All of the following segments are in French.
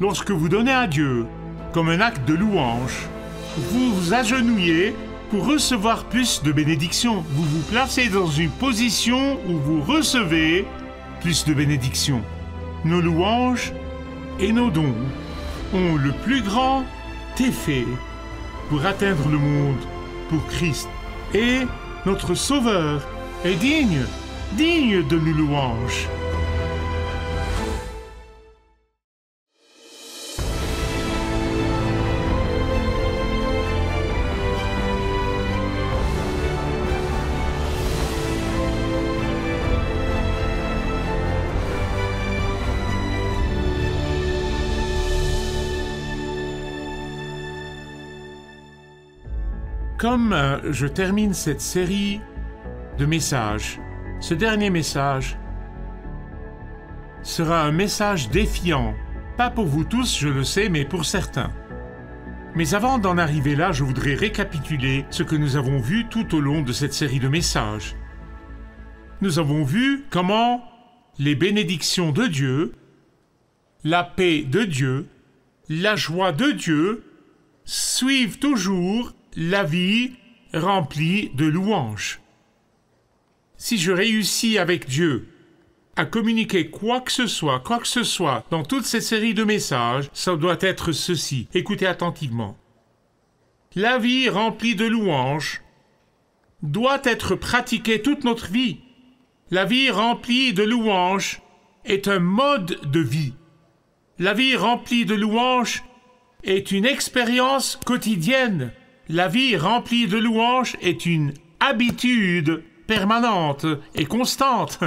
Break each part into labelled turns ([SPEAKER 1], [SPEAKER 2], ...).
[SPEAKER 1] lorsque vous donnez à Dieu, comme un acte de louange, vous vous agenouillez pour recevoir plus de bénédictions. Vous vous placez dans une position où vous recevez plus de bénédictions. Nos louanges et nos dons ont le plus grand effet pour atteindre le monde pour Christ. Et notre Sauveur est digne, digne de nos louanges. Comme euh, je termine cette série de messages, ce dernier message sera un message défiant, pas pour vous tous, je le sais, mais pour certains. Mais avant d'en arriver là, je voudrais récapituler ce que nous avons vu tout au long de cette série de messages. Nous avons vu comment les bénédictions de Dieu, la paix de Dieu, la joie de Dieu suivent toujours la vie remplie de louanges. Si je réussis avec Dieu à communiquer quoi que ce soit, quoi que ce soit, dans toutes ces séries de messages, ça doit être ceci. Écoutez attentivement. La vie remplie de louanges doit être pratiquée toute notre vie. La vie remplie de louanges est un mode de vie. La vie remplie de louanges est une expérience quotidienne. La vie remplie de louanges est une habitude permanente et constante.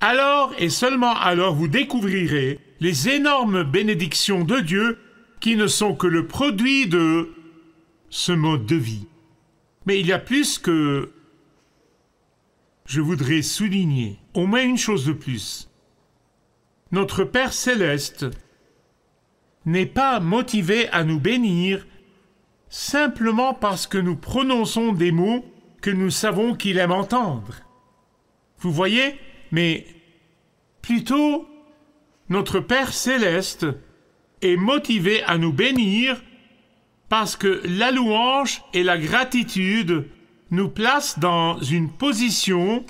[SPEAKER 1] Alors et seulement alors vous découvrirez les énormes bénédictions de Dieu qui ne sont que le produit de ce mode de vie. Mais il y a plus que je voudrais souligner, au moins une chose de plus. Notre Père céleste n'est pas motivé à nous bénir simplement parce que nous prononçons des mots que nous savons qu'il aime entendre. Vous voyez, mais plutôt, notre Père céleste est motivé à nous bénir parce que la louange et la gratitude nous placent dans une position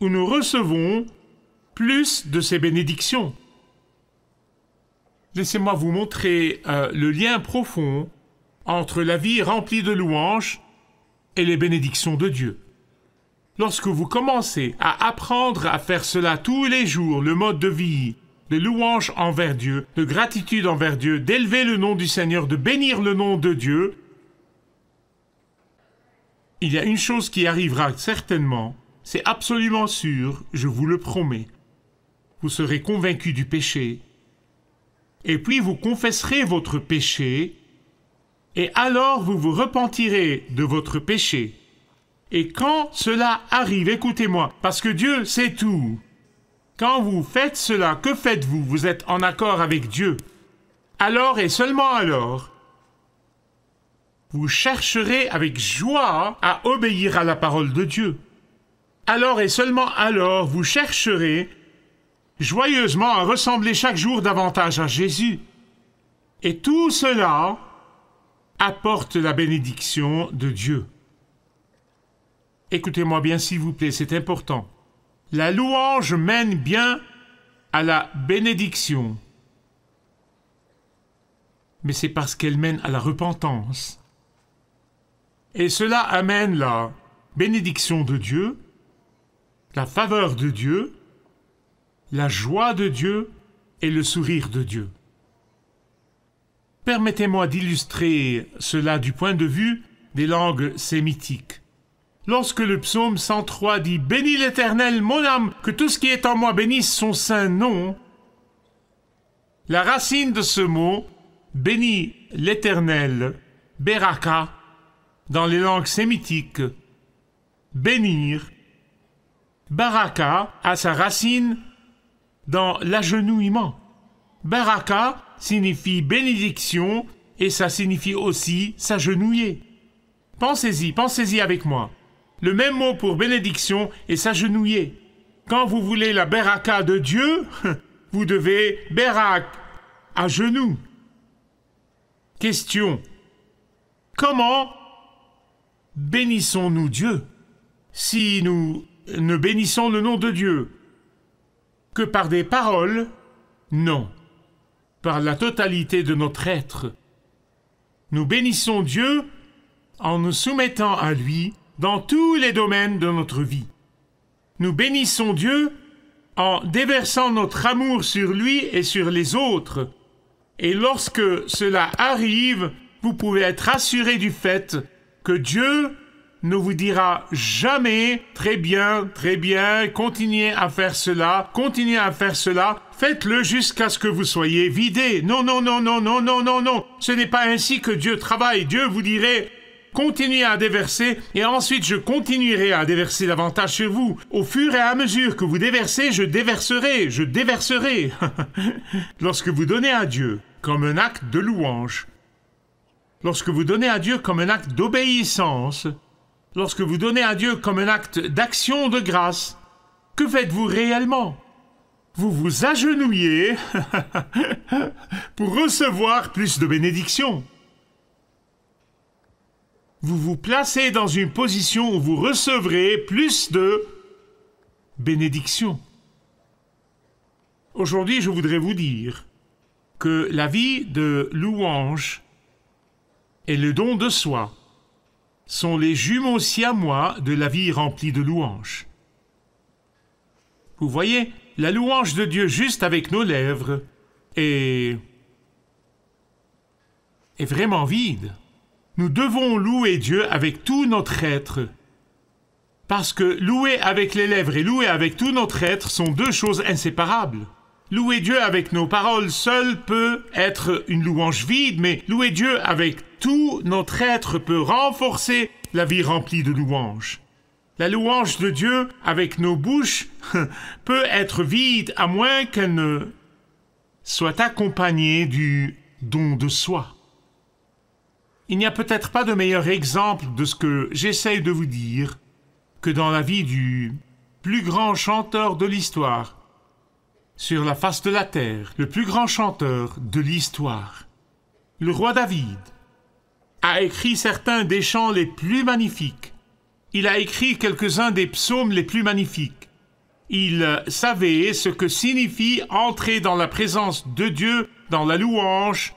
[SPEAKER 1] où nous recevons plus de ses bénédictions. Laissez-moi vous montrer euh, le lien profond entre la vie remplie de louanges et les bénédictions de Dieu. Lorsque vous commencez à apprendre à faire cela tous les jours, le mode de vie, de louanges envers Dieu, de gratitude envers Dieu, d'élever le nom du Seigneur, de bénir le nom de Dieu, il y a une chose qui arrivera certainement, c'est absolument sûr, je vous le promets. Vous serez convaincu du péché, et puis vous confesserez votre péché et alors vous vous repentirez de votre péché. Et quand cela arrive, écoutez-moi, parce que Dieu sait tout. Quand vous faites cela, que faites-vous Vous êtes en accord avec Dieu. Alors et seulement alors, vous chercherez avec joie à obéir à la parole de Dieu. Alors et seulement alors, vous chercherez joyeusement à ressembler chaque jour davantage à Jésus. Et tout cela apporte la bénédiction de Dieu. Écoutez-moi bien s'il vous plaît, c'est important. La louange mène bien à la bénédiction, mais c'est parce qu'elle mène à la repentance. Et cela amène la bénédiction de Dieu, la faveur de Dieu, la joie de Dieu et le sourire de Dieu. Permettez-moi d'illustrer cela du point de vue des langues sémitiques. Lorsque le psaume 103 dit Bénis l'Éternel, mon âme, que tout ce qui est en moi bénisse son saint nom, la racine de ce mot, Bénis l'Éternel, Beraka, dans les langues sémitiques, bénir, Baraka a sa racine dans l'agenouillement. Baraka signifie bénédiction et ça signifie aussi s'agenouiller. Pensez-y, pensez-y avec moi. Le même mot pour bénédiction et s'agenouiller. Quand vous voulez la beraka de Dieu, vous devez berak, à genoux. Question. Comment bénissons-nous Dieu si nous ne bénissons le nom de Dieu que par des paroles Non par la totalité de notre être. Nous bénissons Dieu en nous soumettant à lui dans tous les domaines de notre vie. Nous bénissons Dieu en déversant notre amour sur lui et sur les autres. Et lorsque cela arrive, vous pouvez être assuré du fait que Dieu ne vous dira jamais très bien, très bien, continuez à faire cela, continuez à faire cela, faites-le jusqu'à ce que vous soyez vidé. Non, non, non, non, non, non, non, non. Ce n'est pas ainsi que Dieu travaille. Dieu vous dirait continuez à déverser et ensuite je continuerai à déverser davantage chez vous. Au fur et à mesure que vous déversez, je déverserai, je déverserai. Lorsque vous donnez à Dieu comme un acte de louange, lorsque vous donnez à Dieu comme un acte d'obéissance, Lorsque vous donnez à Dieu comme un acte d'action de grâce, que faites-vous réellement Vous vous agenouillez pour recevoir plus de bénédictions. Vous vous placez dans une position où vous recevrez plus de bénédictions. Aujourd'hui, je voudrais vous dire que la vie de louange est le don de soi sont les jumeaux siamois de la vie remplie de louanges. Vous voyez, la louange de Dieu juste avec nos lèvres est... est vraiment vide. Nous devons louer Dieu avec tout notre être. Parce que louer avec les lèvres et louer avec tout notre être sont deux choses inséparables. Louer Dieu avec nos paroles seules peut être une louange vide, mais louer Dieu avec tout notre être peut renforcer la vie remplie de louanges. La louange de Dieu avec nos bouches peut être vide à moins qu'elle ne soit accompagnée du don de soi. Il n'y a peut-être pas de meilleur exemple de ce que j'essaye de vous dire que dans la vie du plus grand chanteur de l'histoire, sur la face de la terre, le plus grand chanteur de l'histoire, le roi David, a écrit certains des chants les plus magnifiques. Il a écrit quelques-uns des psaumes les plus magnifiques. Il savait ce que signifie entrer dans la présence de Dieu dans la louange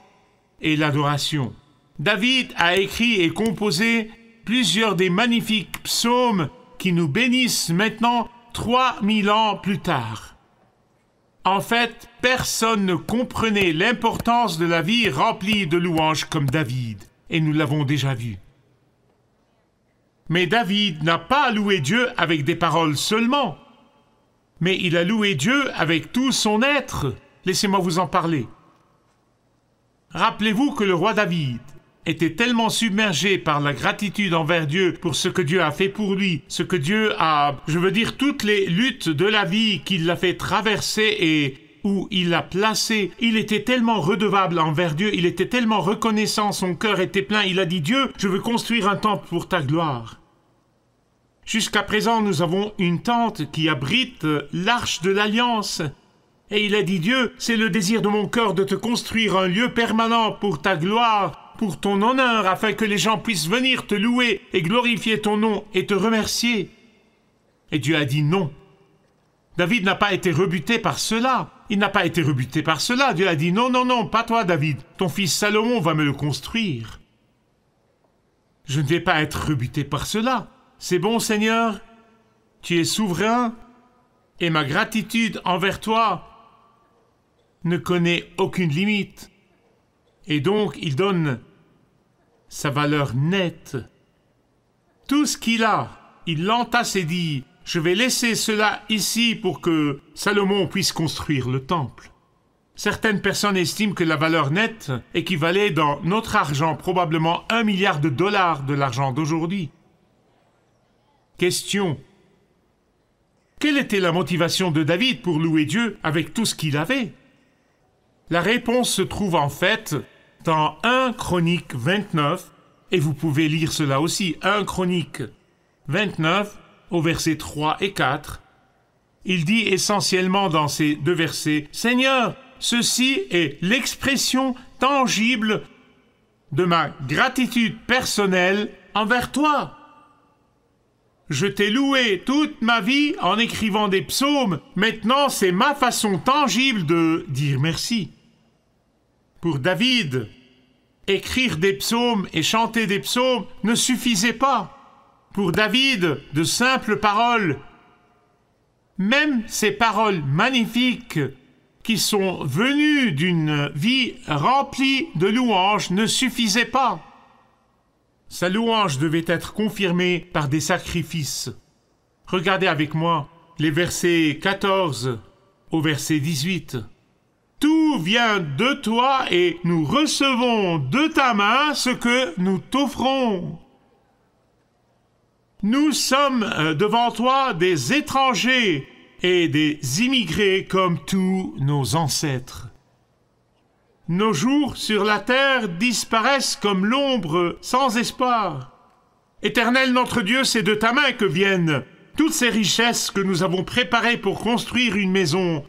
[SPEAKER 1] et l'adoration. David a écrit et composé plusieurs des magnifiques psaumes qui nous bénissent maintenant 3000 ans plus tard. En fait, personne ne comprenait l'importance de la vie remplie de louanges comme David, et nous l'avons déjà vu. Mais David n'a pas loué Dieu avec des paroles seulement, mais il a loué Dieu avec tout son être. Laissez-moi vous en parler. Rappelez-vous que le roi David, était tellement submergé par la gratitude envers Dieu pour ce que Dieu a fait pour lui, ce que Dieu a, je veux dire, toutes les luttes de la vie qu'il l'a fait traverser et où il l'a placé. Il était tellement redevable envers Dieu, il était tellement reconnaissant, son cœur était plein. Il a dit Dieu, je veux construire un temple pour ta gloire. Jusqu'à présent, nous avons une tente qui abrite l'arche de l'alliance. Et il a dit Dieu, c'est le désir de mon cœur de te construire un lieu permanent pour ta gloire, pour ton honneur, afin que les gens puissent venir te louer et glorifier ton nom et te remercier. Et Dieu a dit non. David n'a pas été rebuté par cela. Il n'a pas été rebuté par cela. Dieu a dit non, non, non, pas toi David. Ton fils Salomon va me le construire. Je ne vais pas être rebuté par cela. C'est bon Seigneur, tu es souverain, et ma gratitude envers toi ne connaît aucune limite, et donc il donne sa valeur nette. Tout ce qu'il a, il l'entasse et dit, je vais laisser cela ici pour que Salomon puisse construire le temple. Certaines personnes estiment que la valeur nette équivalait dans notre argent probablement un milliard de dollars de l'argent d'aujourd'hui. Question. Quelle était la motivation de David pour louer Dieu avec tout ce qu'il avait la réponse se trouve en fait dans 1 Chronique 29, et vous pouvez lire cela aussi, 1 Chronique 29 au verset 3 et 4. Il dit essentiellement dans ces deux versets, Seigneur, ceci est l'expression tangible de ma gratitude personnelle envers toi. Je t'ai loué toute ma vie en écrivant des psaumes, maintenant c'est ma façon tangible de dire merci pour David, écrire des psaumes et chanter des psaumes ne suffisait pas. Pour David, de simples paroles, même ces paroles magnifiques qui sont venues d'une vie remplie de louanges ne suffisaient pas. Sa louange devait être confirmée par des sacrifices. Regardez avec moi les versets 14 au verset 18 vient de toi et nous recevons de ta main ce que nous t'offrons. Nous sommes euh, devant toi des étrangers et des immigrés comme tous nos ancêtres. Nos jours sur la terre disparaissent comme l'ombre sans espoir. Éternel notre Dieu, c'est de ta main que viennent toutes ces richesses que nous avons préparées pour construire une maison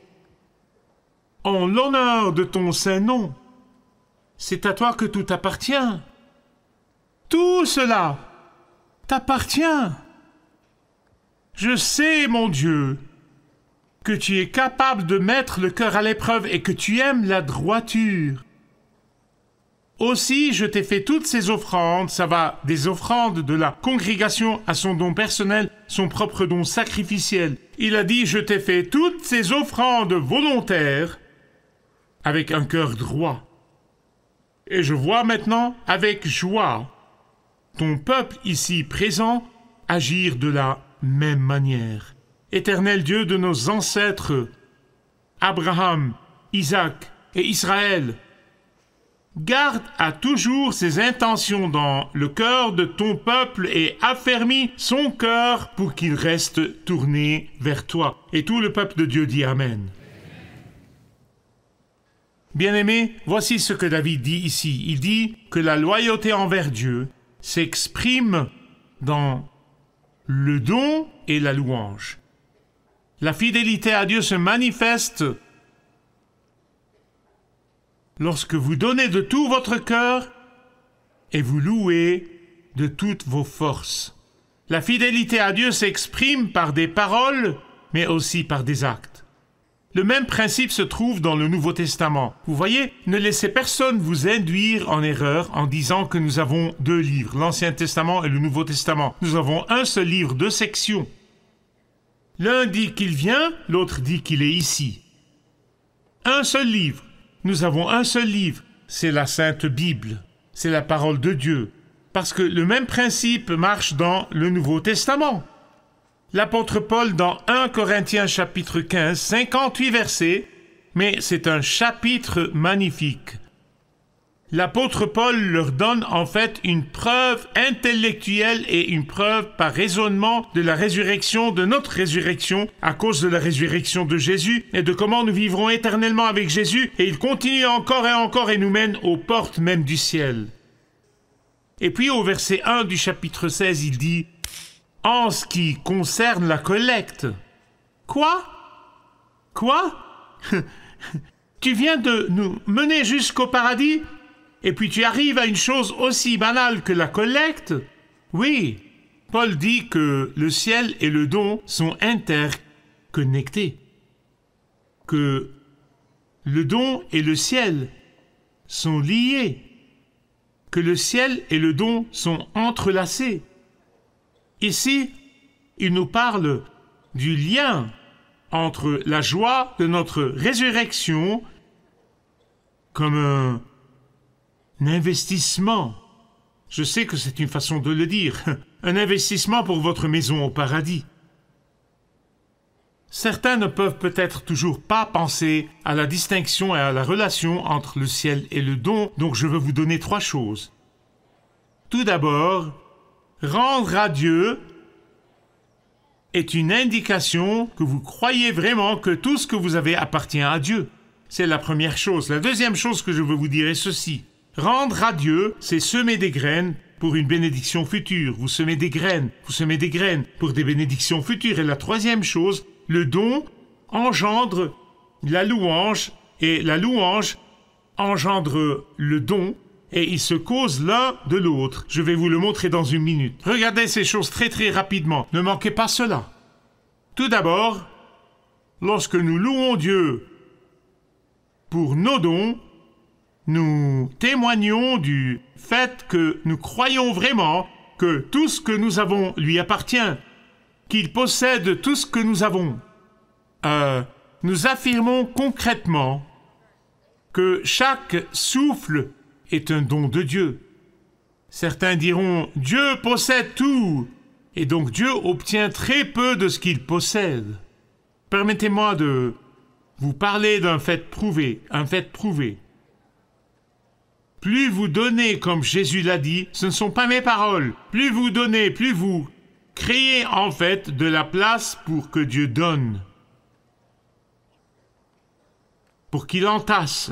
[SPEAKER 1] en l'honneur de ton saint nom. C'est à toi que tout appartient. Tout cela t'appartient. Je sais, mon Dieu, que tu es capable de mettre le cœur à l'épreuve et que tu aimes la droiture. Aussi, je t'ai fait toutes ces offrandes, ça va des offrandes de la congrégation à son don personnel, son propre don sacrificiel. Il a dit, je t'ai fait toutes ces offrandes volontaires avec un cœur droit. Et je vois maintenant avec joie ton peuple ici présent agir de la même manière. Éternel Dieu de nos ancêtres, Abraham, Isaac et Israël, garde à toujours ses intentions dans le cœur de ton peuple et affermis son cœur pour qu'il reste tourné vers toi. Et tout le peuple de Dieu dit Amen. Bien-aimés, voici ce que David dit ici. Il dit que la loyauté envers Dieu s'exprime dans le don et la louange. La fidélité à Dieu se manifeste lorsque vous donnez de tout votre cœur et vous louez de toutes vos forces. La fidélité à Dieu s'exprime par des paroles, mais aussi par des actes. Le même principe se trouve dans le Nouveau Testament. Vous voyez, ne laissez personne vous induire en erreur en disant que nous avons deux livres, l'Ancien Testament et le Nouveau Testament. Nous avons un seul livre, deux sections. L'un dit qu'il vient, l'autre dit qu'il est ici. Un seul livre. Nous avons un seul livre. C'est la Sainte Bible. C'est la parole de Dieu. Parce que le même principe marche dans le Nouveau Testament. L'apôtre Paul dans 1 Corinthiens chapitre 15, 58 versets, mais c'est un chapitre magnifique. L'apôtre Paul leur donne en fait une preuve intellectuelle et une preuve par raisonnement de la résurrection, de notre résurrection, à cause de la résurrection de Jésus et de comment nous vivrons éternellement avec Jésus, et il continue encore et encore et nous mène aux portes même du ciel. Et puis au verset 1 du chapitre 16, il dit ⁇ en ce qui concerne la collecte. Quoi Quoi Tu viens de nous mener jusqu'au paradis et puis tu arrives à une chose aussi banale que la collecte Oui, Paul dit que le ciel et le don sont interconnectés, que le don et le ciel sont liés, que le ciel et le don sont entrelacés. Ici, il nous parle du lien entre la joie de notre résurrection comme un, investissement. Je sais que c'est une façon de le dire, un investissement pour votre maison au paradis. Certains ne peuvent peut-être toujours pas penser à la distinction et à la relation entre le ciel et le don, donc je veux vous donner trois choses. Tout d'abord, rendre à Dieu est une indication que vous croyez vraiment que tout ce que vous avez appartient à Dieu. C'est la première chose. La deuxième chose que je veux vous dire est ceci. Rendre à Dieu, c'est semer des graines pour une bénédiction future. Vous semez des graines, vous semez des graines pour des bénédictions futures. Et la troisième chose, le don engendre la louange et la louange engendre le don et ils se causent l'un de l'autre. Je vais vous le montrer dans une minute. Regardez ces choses très très rapidement. Ne manquez pas cela. Tout d'abord, lorsque nous louons Dieu pour nos dons, nous témoignons du fait que nous croyons vraiment que tout ce que nous avons lui appartient, qu'il possède tout ce que nous avons. Euh, nous affirmons concrètement que chaque souffle est un don de Dieu. Certains diront Dieu possède tout, et donc Dieu obtient très peu de ce qu'il possède. Permettez-moi de vous parler d'un fait prouvé, un fait prouvé. Plus vous donnez, comme Jésus l'a dit, ce ne sont pas mes paroles. Plus vous donnez, plus vous créez en fait de la place pour que Dieu donne, pour qu'il entasse,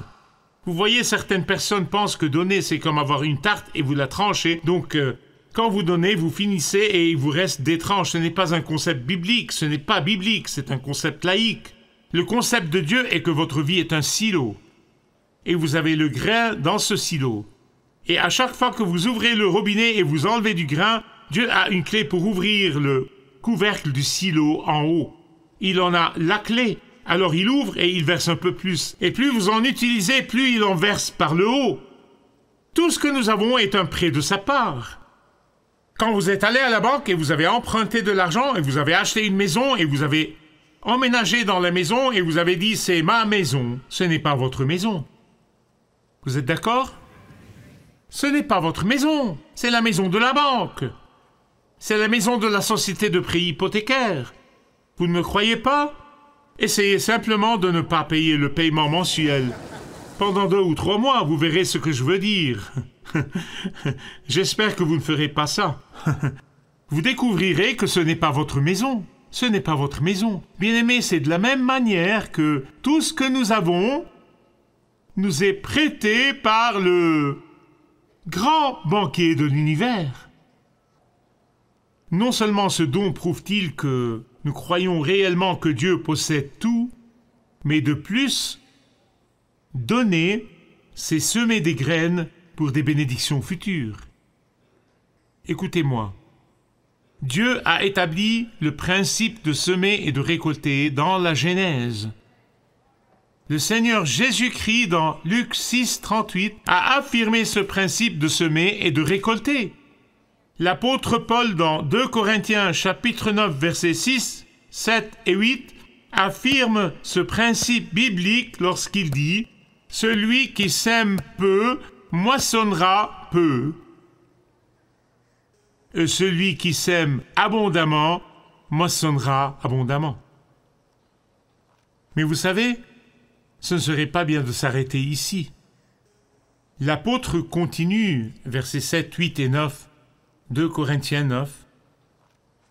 [SPEAKER 1] vous voyez, certaines personnes pensent que donner, c'est comme avoir une tarte et vous la tranchez. Donc, euh, quand vous donnez, vous finissez et il vous reste des tranches. Ce n'est pas un concept biblique, ce n'est pas biblique, c'est un concept laïque. Le concept de Dieu est que votre vie est un silo. Et vous avez le grain dans ce silo. Et à chaque fois que vous ouvrez le robinet et vous enlevez du grain, Dieu a une clé pour ouvrir le couvercle du silo en haut. Il en a la clé. Alors il ouvre et il verse un peu plus. Et plus vous en utilisez, plus il en verse par le haut. Tout ce que nous avons est un prêt de sa part. Quand vous êtes allé à la banque et vous avez emprunté de l'argent et vous avez acheté une maison et vous avez emménagé dans la maison et vous avez dit c'est ma maison, ce n'est pas votre maison. Vous êtes d'accord Ce n'est pas votre maison, c'est la maison de la banque. C'est la maison de la société de prix hypothécaire. Vous ne me croyez pas Essayez simplement de ne pas payer le paiement mensuel. Pendant deux ou trois mois, vous verrez ce que je veux dire. J'espère que vous ne ferez pas ça. vous découvrirez que ce n'est pas votre maison. Ce n'est pas votre maison. Bien-aimé, c'est de la même manière que tout ce que nous avons nous est prêté par le grand banquier de l'univers. Non seulement ce don prouve-t-il que nous croyons réellement que Dieu possède tout, mais de plus, donner, c'est semer des graines pour des bénédictions futures. Écoutez-moi. Dieu a établi le principe de semer et de récolter dans la Genèse. Le Seigneur Jésus-Christ dans Luc 6, 38 a affirmé ce principe de semer et de récolter. L'apôtre Paul dans 2 Corinthiens chapitre 9 versets 6, 7 et 8 affirme ce principe biblique lorsqu'il dit Celui qui sème peu moissonnera peu. Et celui qui sème abondamment moissonnera abondamment. Mais vous savez, ce ne serait pas bien de s'arrêter ici. L'apôtre continue, versets 7, 8 et 9. 2 Corinthiens 9.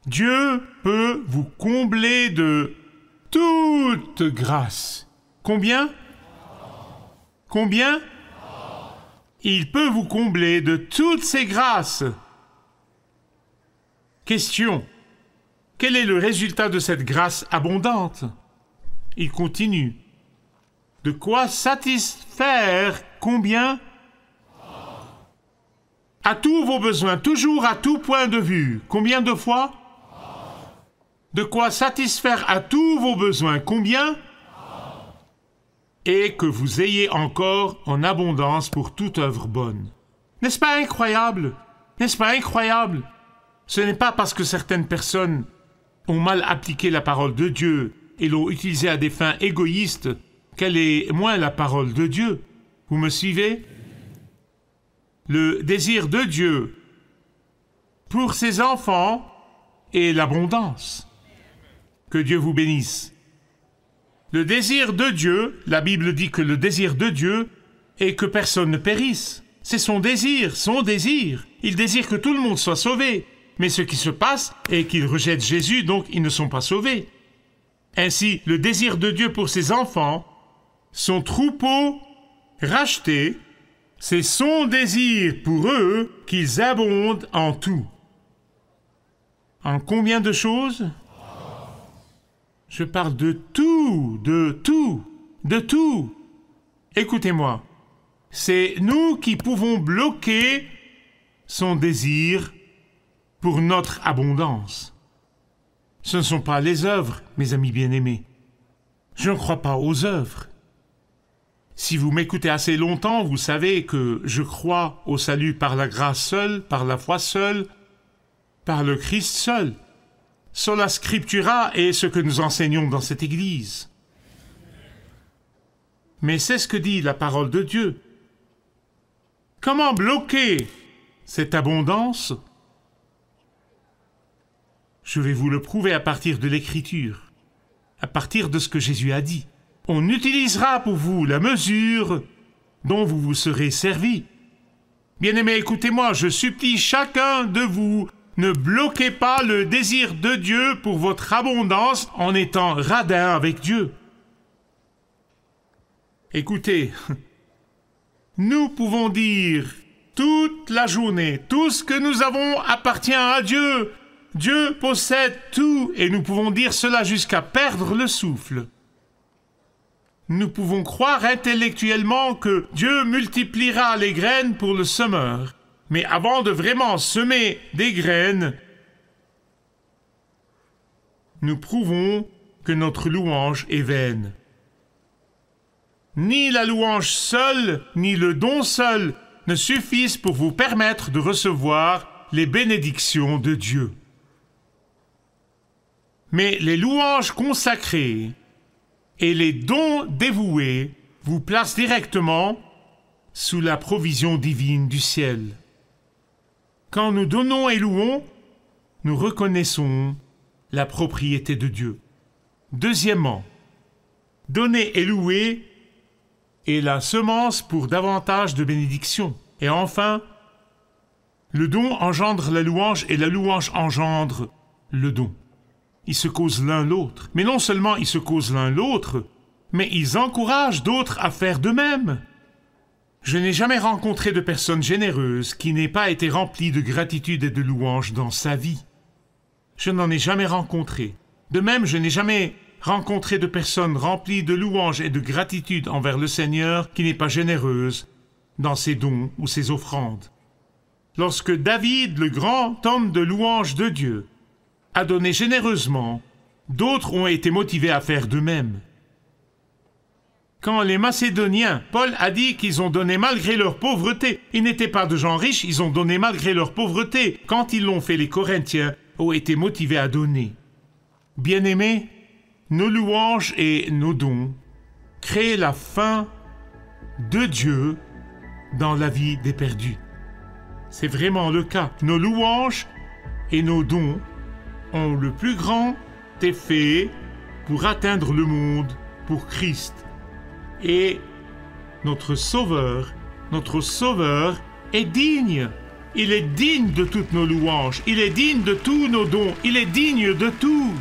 [SPEAKER 1] Dieu peut vous combler de toute grâce. Combien Combien Il peut vous combler de toutes ses grâces. Question. Quel est le résultat de cette grâce abondante Il continue. De quoi satisfaire combien à tous vos besoins, toujours à tout point de vue. Combien de fois De quoi satisfaire à tous vos besoins. Combien Et que vous ayez encore en abondance pour toute œuvre bonne. N'est-ce pas incroyable N'est-ce pas incroyable Ce n'est pas parce que certaines personnes ont mal appliqué la parole de Dieu et l'ont utilisée à des fins égoïstes qu'elle est moins la parole de Dieu. Vous me suivez le désir de Dieu pour ses enfants est l'abondance. Que Dieu vous bénisse. Le désir de Dieu, la Bible dit que le désir de Dieu est que personne ne périsse. C'est son désir, son désir. Il désire que tout le monde soit sauvé. Mais ce qui se passe est qu'ils rejettent Jésus, donc ils ne sont pas sauvés. Ainsi, le désir de Dieu pour ses enfants, son troupeau racheté, c'est son désir pour eux qu'ils abondent en tout. En combien de choses Je parle de tout, de tout, de tout. Écoutez-moi, c'est nous qui pouvons bloquer son désir pour notre abondance. Ce ne sont pas les œuvres, mes amis bien-aimés. Je ne crois pas aux œuvres. Si vous m'écoutez assez longtemps, vous savez que je crois au salut par la grâce seule, par la foi seule, par le Christ seul. Sola Scriptura est ce que nous enseignons dans cette Église. Mais c'est ce que dit la parole de Dieu. Comment bloquer cette abondance Je vais vous le prouver à partir de l'Écriture, à partir de ce que Jésus a dit on utilisera pour vous la mesure dont vous vous serez servi. Bien-aimés, écoutez-moi, je supplie chacun de vous, ne bloquez pas le désir de Dieu pour votre abondance en étant radin avec Dieu. Écoutez, nous pouvons dire toute la journée, tout ce que nous avons appartient à Dieu. Dieu possède tout et nous pouvons dire cela jusqu'à perdre le souffle. Nous pouvons croire intellectuellement que Dieu multipliera les graines pour le semeur. Mais avant de vraiment semer des graines, nous prouvons que notre louange est vaine. Ni la louange seule, ni le don seul ne suffisent pour vous permettre de recevoir les bénédictions de Dieu. Mais les louanges consacrées et les dons dévoués vous placent directement sous la provision divine du ciel. Quand nous donnons et louons, nous reconnaissons la propriété de Dieu. Deuxièmement, donner et louer est la semence pour davantage de bénédictions. Et enfin, le don engendre la louange et la louange engendre le don. Ils se causent l'un l'autre. Mais non seulement ils se causent l'un l'autre, mais ils encouragent d'autres à faire de même. Je n'ai jamais rencontré de personne généreuse qui n'ait pas été remplie de gratitude et de louange dans sa vie. Je n'en ai jamais rencontré. De même, je n'ai jamais rencontré de personne remplie de louange et de gratitude envers le Seigneur qui n'est pas généreuse dans ses dons ou ses offrandes. Lorsque David, le grand homme de louange de Dieu, a donner généreusement, d'autres ont été motivés à faire de même. Quand les Macédoniens, Paul a dit qu'ils ont donné malgré leur pauvreté. Ils n'étaient pas de gens riches, ils ont donné malgré leur pauvreté. Quand ils l'ont fait, les Corinthiens ont été motivés à donner. Bien-aimés, nos louanges et nos dons créent la fin de Dieu dans la vie des perdus. C'est vraiment le cas. Nos louanges et nos dons ont le plus grand effet pour atteindre le monde pour Christ. Et notre Sauveur, notre Sauveur est digne. Il est digne de toutes nos louanges, il est digne de tous nos dons, il est digne de tout.